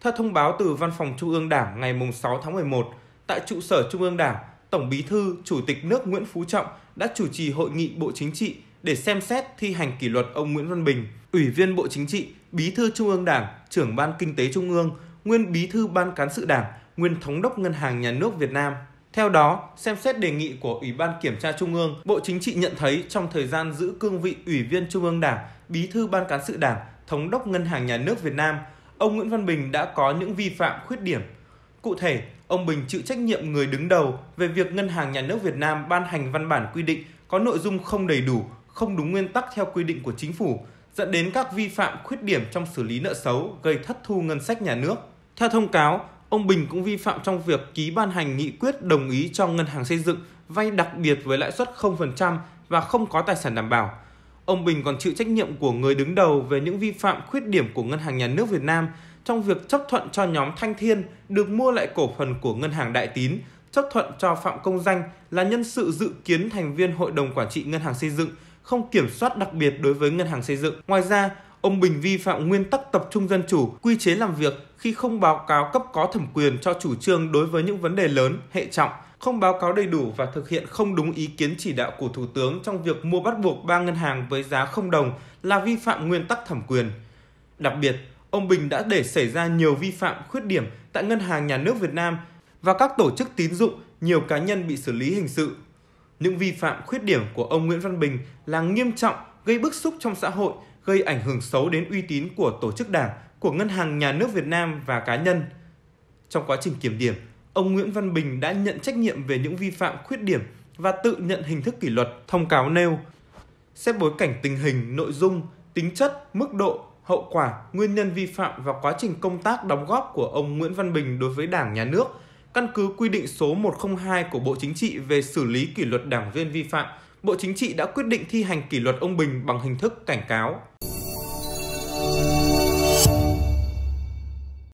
Theo thông báo từ Văn phòng Trung ương Đảng ngày 6 tháng 11, tại trụ sở Trung ương Đảng, Tổng Bí thư, Chủ tịch nước Nguyễn Phú Trọng đã chủ trì hội nghị Bộ Chính trị để xem xét thi hành kỷ luật ông Nguyễn Văn Bình, Ủy viên Bộ Chính trị, Bí thư Trung ương Đảng, trưởng Ban Kinh tế Trung ương, nguyên Bí thư Ban Cán sự Đảng, nguyên Thống đốc Ngân hàng Nhà nước Việt Nam. Theo đó, xem xét đề nghị của Ủy ban Kiểm tra Trung ương, Bộ Chính trị nhận thấy trong thời gian giữ cương vị Ủy viên Trung ương Đảng, Bí thư Ban Cán sự Đảng, Thống đốc Ngân hàng Nhà nước Việt Nam – ông Nguyễn Văn Bình đã có những vi phạm khuyết điểm. Cụ thể, ông Bình chịu trách nhiệm người đứng đầu về việc Ngân hàng Nhà nước Việt Nam ban hành văn bản quy định có nội dung không đầy đủ, không đúng nguyên tắc theo quy định của chính phủ, dẫn đến các vi phạm khuyết điểm trong xử lý nợ xấu gây thất thu ngân sách nhà nước. Theo thông cáo, ông Bình cũng vi phạm trong việc ký ban hành nghị quyết đồng ý cho ngân hàng xây dựng vay đặc biệt với lãi suất 0% và không có tài sản đảm bảo, Ông Bình còn chịu trách nhiệm của người đứng đầu về những vi phạm khuyết điểm của Ngân hàng Nhà nước Việt Nam trong việc chấp thuận cho nhóm Thanh Thiên được mua lại cổ phần của Ngân hàng Đại Tín, chấp thuận cho Phạm Công Danh là nhân sự dự kiến thành viên Hội đồng Quản trị Ngân hàng Xây dựng, không kiểm soát đặc biệt đối với Ngân hàng Xây dựng. Ngoài ra, ông Bình vi phạm nguyên tắc tập trung dân chủ, quy chế làm việc khi không báo cáo cấp có thẩm quyền cho chủ trương đối với những vấn đề lớn, hệ trọng, không báo cáo đầy đủ và thực hiện không đúng ý kiến chỉ đạo của Thủ tướng trong việc mua bắt buộc ba ngân hàng với giá không đồng là vi phạm nguyên tắc thẩm quyền. Đặc biệt, ông Bình đã để xảy ra nhiều vi phạm khuyết điểm tại Ngân hàng Nhà nước Việt Nam và các tổ chức tín dụng, nhiều cá nhân bị xử lý hình sự. Những vi phạm khuyết điểm của ông Nguyễn Văn Bình là nghiêm trọng, gây bức xúc trong xã hội gây ảnh hưởng xấu đến uy tín của tổ chức đảng, của Ngân hàng Nhà nước Việt Nam và cá nhân. Trong quá trình kiểm điểm, ông Nguyễn Văn Bình đã nhận trách nhiệm về những vi phạm khuyết điểm và tự nhận hình thức kỷ luật, thông cáo nêu. Xét bối cảnh tình hình, nội dung, tính chất, mức độ, hậu quả, nguyên nhân vi phạm và quá trình công tác đóng góp của ông Nguyễn Văn Bình đối với Đảng, Nhà nước, căn cứ quy định số 102 của Bộ Chính trị về xử lý kỷ luật đảng viên vi phạm, Bộ Chính trị đã quyết định thi hành kỷ luật ông Bình bằng hình thức cảnh cáo.